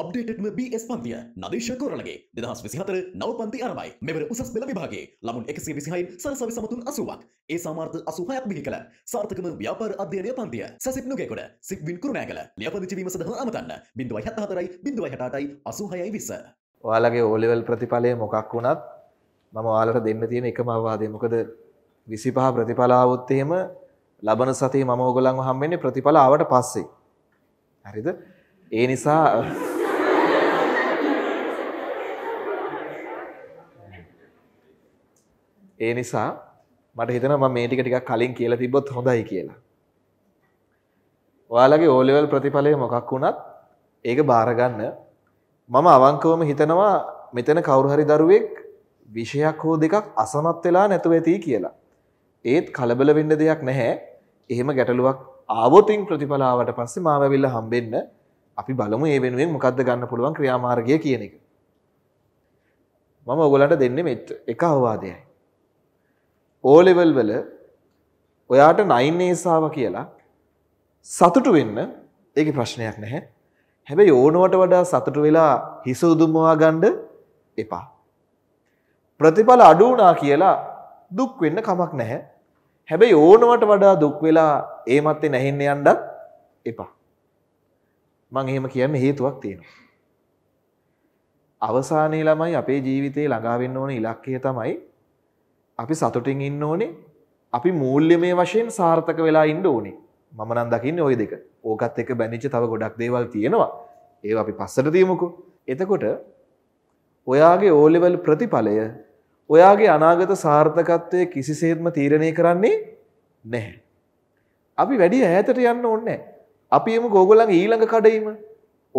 අප්ඩේටඩ්ම BS පන්තිය නදේශ කෝරලගේ දෙදහස් විසිහතර නවපන්ති අරමයි මෙවර උසස් පෙළ විභාගේ ළමුන් එකසේ විසිහයින් සරසවි සමතුන් අසුවක් ඒ සාමාර්ථ අසුහයක් බිහි කළ සාර්ථකම ව්‍යාපාර අධ්‍යයනය පන්තිය සැසිත් නුගේකොට සික්වින් කුරුණෑගල ලියාපදිංචි වීම සඳහා අමතන්න බිඳුවයි හත හතරයි බිඳුවයි හට අටයි අසූහයයි විස ඔයාලගේ ඕලෙවල් ප්‍රතිඵලය මොකක් වුණත් මම ඔයාලට දෙන්න තියෙන එකම අවවාදය මොකද විසිපහ ප්‍රතිඵල ආවොත් එහෙම ලබන සතියේ මම ඕගොල්ලන්ව හම්බෙන්නේ ප්‍රතිඵල ආවට පස්සේ හරිද ඒ නිසා ඒ නිසා මට හිතන ම මේටික ටික කලින් කියලා තිබොත් හොඳයි කියලා. ඔයාලගේ ඕලෙවල් ප්‍රතිඵලය මොකක් වුණත් ඒක බාරගන්න මම අවංකවම හිතනවා මෙතන කවුරුහරි දරුවෙක් විෂයක් හෝ දෙකක් අසමත් වෙලා නැතුව ඇති කියලා. ඒත් කලබල වෙන්න දෙයක් නැහැ. එහෙම ගැටලුවක් ආවොතින් ප්‍රතිඵලාවට පස්සේ මාව ඇවිල්ලා හම්බෙන්න අපි බලමු ඒ වෙනුවෙන් මොකද්ද ගන්න පුළුවන් ක්‍රියාමාර්ගය කියන එක. මම ඔයගොල්ලන්ට දෙන්නේ මෙත් එක අවවාදයයි. ඕලෙවල් වල ඔයාට 9 ඒසාව කියලා සතුටු වෙන්න ඒකේ ප්‍රශ්නයක් නැහැ. හැබැයි ඕනවට වඩා සතුටු වෙලා හිස උදුමවා ගන්න එපා. ප්‍රතිඵල අඩු වුණා කියලා දුක් වෙන්න කමක් නැහැ. හැබැයි ඕනවට වඩා දුක් වෙලා ඒ මැත්තේ නැහෙන්න යන්නත් එපා. මම එහෙම කියන්නේ හේතුවක් තියෙනවා. අවසානයේ ළමයි අපේ ජීවිතේ ළඟා වෙන්න ඕන ඉලක්කය තමයි අපි සතුටින් ඉන්න ඕනේ අපි මූල්්‍ය මේ වශයෙන් සාර්ථක වෙලා ඉන්න ඕනේ මම නම් දකින්න ඔය දෙක ඕකත් එක බැනිච්ච තව ගොඩක් දේවල් තියෙනවා ඒ අපි පස්සට තියමුකු එතකොට ඔයාගේ ඕලෙවල් ප්‍රතිඵලය ඔයාගේ අනාගත සාර්ථකත්වය කිසිසේත්ම තීරණය කරන්නේ නැහැ. අපි වැඩි ඈතට යන්න ඕනේ අපි එමු ගෝගොල්ලන් ඊළඟ කඩේම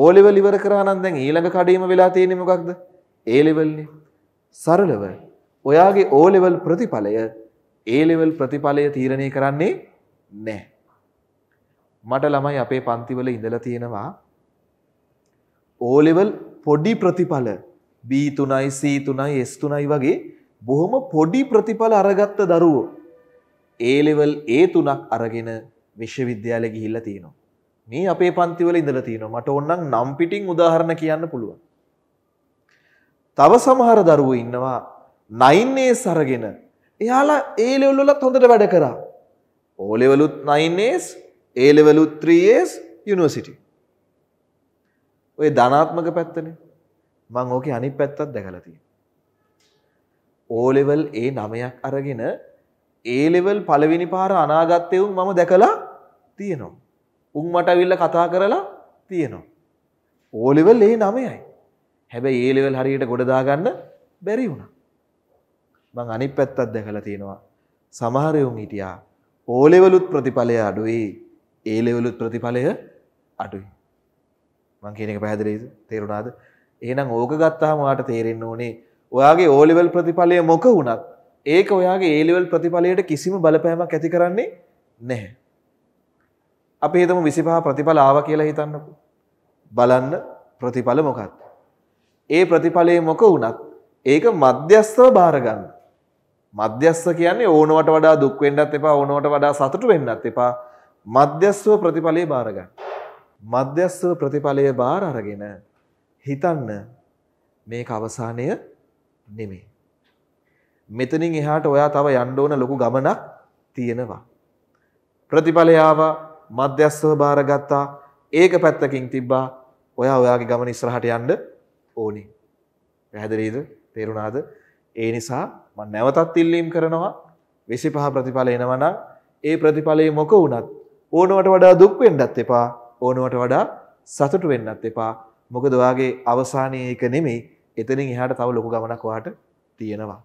ඕලෙවල් ඉවර කරා නම් දැන් ඊළඟ කඩේම වෙලා තියෙන්නේ මොකක්ද? ඒ ලෙවල්නේ. සරලව ඔයාගේ ඕලෙවල් ප්‍රතිඵලය ඒලෙවල් ප්‍රතිඵලය තීරණය කරන්නේ නෑ. මට ළමයි අපේ පන්තිවල ඉඳලා තියෙනවා ඕලෙවල් පොඩි ප්‍රතිඵල B3යි C3යි S3යි වගේ බොහොම පොඩි ප්‍රතිඵල අරගත්ත දරුවෝ ඒලෙවල් A3ක් අරගෙන විශ්වවිද්‍යාලෙ ගිහිල්ලා තියෙනවා. මේ අපේ පන්තිවල ඉඳලා තියෙනවා. මට ඕනනම් නම් පිටින් උදාහරණ කියන්න පුළුවන්. තව සමහර දරුවෝ ඉන්නවා නයින්නේ සරගෙන එයාලා ඒ ලෙවල් වලත් හොඳට වැඩ කරා. ඕ ලෙවල් උත් 9s, A ලෙවල් උත් 3s යුනිවර්සිටි. ඔය ධනාත්මක පැත්තනේ. මම ඕකේ අනිත් පැත්තත් දැකලා තියෙනවා. ඕ ලෙවල් A 9ක් අරගෙන A ලෙවල් පළවෙනි පාර අනාගත්තේ උන් මම දැකලා තියෙනවා. උන් මට අවිල්ල කතා කරලා තියෙනවා. ඕ ලෙවල් A 9යි. හැබැයි A ලෙවල් හරියට ගොඩ දාගන්න බැරි වුණා. මං අනිත් පැත්තත් දැකලා තියෙනවා. සමහර යෝන් හිටියා ඕ ලෙවලුත් ප්‍රතිඵලය අඩුයි, ඒ ලෙවලුත් ප්‍රතිඵලය අඩුයි. මං කියන එක පැහැදිලිද? තේරුණාද? එහෙනම් ඕක ගත්තාම ඔයාට තේරෙන්න ඕනේ ඔයාගේ ඕ ලෙවල් ප්‍රතිඵලය මොක වුණත් ඒක ඔයාගේ ඒ ලෙවල් ප්‍රතිඵලයට කිසිම බලපෑමක් ඇති කරන්නේ නැහැ. අපි හිතමු 25 ප්‍රතිඵල ආවා කියලා හිතන්නකො. බලන්න ප්‍රතිඵල මොකක්ද? ඒ ප්‍රතිඵලයේ මොක වුණත් ඒක මධ්‍යස්ථව බාර ගන්න. මධ්‍යස්ස කියන්නේ ඕනවට වඩා දුක් වෙන්නත් එපා ඕනවට වඩා සතුටු වෙන්නත් එපා මධ්‍යස්ව ප්‍රතිඵලයේ බාර ගන්න. මධ්‍යස්ව ප්‍රතිඵලයේ බාර අරගෙන හිතන්න මේක අවසානය නෙමෙයි. මෙතනින් එහාට ඔයා තව යන්න ඕන ලොකු ගමනක් තියෙනවා. ප්‍රතිඵලය ආවා මධ්‍යස්ව බාරගත්තා ඒක පැත්තකින් තිබ්බා ඔයා ඔයාගේ ගමන ඉස්සරහට යන්න ඕනේ. පැහැදිලිද? තේරුණාද? ඒ නිසා මම නැවතත් ඉල්ලීම් කරනවා 25 ප්‍රතිඵල එනවනම් ඒ ප්‍රතිඵලයේ මොක වුණත් ඕනවට වඩා දුක් වෙන්නත් එපා ඕනවට වඩා සතුටු වෙන්නත් එපා මොකද ඔයාගේ අවසානයේ ඒක නෙමෙයි එතනින් එහාට තව ලොකු ගමනක් ඔයාට තියෙනවා